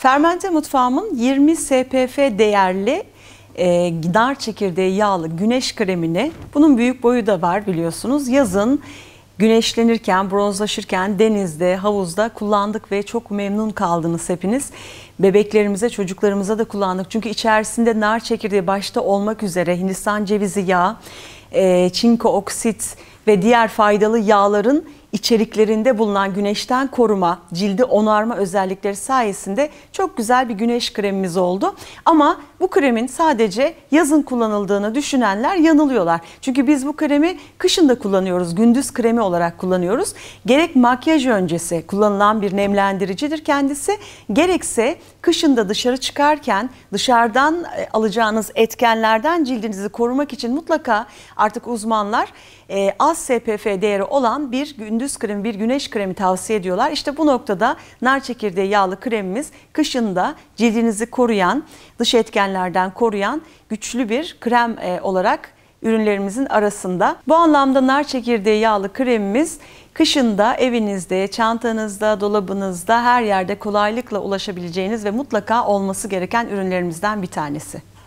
Fermente mutfağımın 20 SPF değerli e, dar çekirdeği yağlı güneş kremini, bunun büyük boyu da var biliyorsunuz. Yazın güneşlenirken, bronzlaşırken denizde, havuzda kullandık ve çok memnun kaldınız hepiniz. Bebeklerimize, çocuklarımıza da kullandık. Çünkü içerisinde nar çekirdeği başta olmak üzere Hindistan cevizi yağı, e, çinko oksit ve diğer faydalı yağların içeriklerinde bulunan güneşten koruma, cildi onarma özellikleri sayesinde çok güzel bir güneş kremimiz oldu. Ama bu kremin sadece yazın kullanıldığını düşünenler yanılıyorlar. Çünkü biz bu kremi kışın da kullanıyoruz, gündüz kremi olarak kullanıyoruz. Gerek makyaj öncesi kullanılan bir nemlendiricidir kendisi, gerekse kışın da dışarı çıkarken dışarıdan e, alacağınız etkenlerden cildinizi korumak için mutlaka artık uzmanlar e, az SPF değeri olan bir gündüz gündüz kremi, bir güneş kremi tavsiye ediyorlar. İşte bu noktada nar çekirdeği yağlı kremimiz kışında cildinizi koruyan, dış etkenlerden koruyan güçlü bir krem e, olarak ürünlerimizin arasında. Bu anlamda nar çekirdeği yağlı kremimiz kışında evinizde, çantanızda, dolabınızda her yerde kolaylıkla ulaşabileceğiniz ve mutlaka olması gereken ürünlerimizden bir tanesi.